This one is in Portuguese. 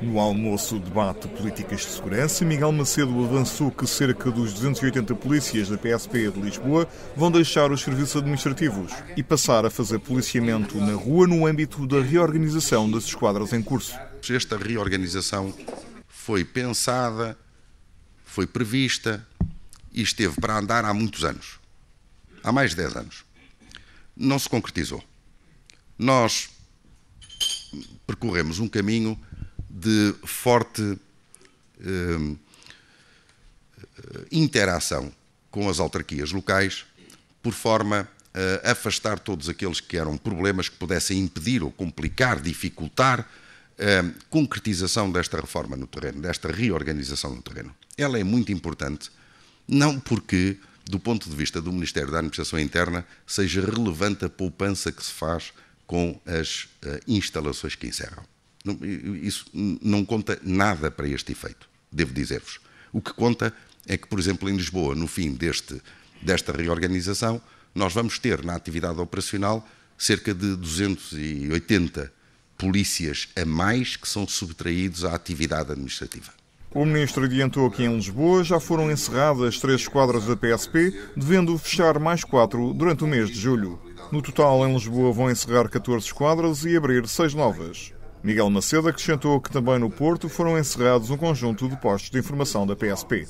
No almoço debate políticas de segurança, Miguel Macedo avançou que cerca dos 280 polícias da PSP de Lisboa vão deixar os serviços administrativos e passar a fazer policiamento na rua no âmbito da reorganização das esquadras em curso. Esta reorganização foi pensada, foi prevista e esteve para andar há muitos anos. Há mais de 10 anos. Não se concretizou. Nós percorremos um caminho de forte eh, interação com as autarquias locais, por forma a eh, afastar todos aqueles que eram problemas que pudessem impedir ou complicar, dificultar a eh, concretização desta reforma no terreno, desta reorganização no terreno. Ela é muito importante, não porque, do ponto de vista do Ministério da Administração Interna, seja relevante a poupança que se faz com as eh, instalações que encerram isso não conta nada para este efeito, devo dizer-vos. O que conta é que, por exemplo, em Lisboa, no fim deste, desta reorganização, nós vamos ter na atividade operacional cerca de 280 polícias a mais que são subtraídos à atividade administrativa. O ministro adiantou que em Lisboa já foram encerradas três esquadras da PSP, devendo fechar mais quatro durante o mês de julho. No total, em Lisboa vão encerrar 14 esquadras e abrir seis novas. Miguel Macedo acrescentou que também no Porto foram encerrados um conjunto de postos de informação da PSP.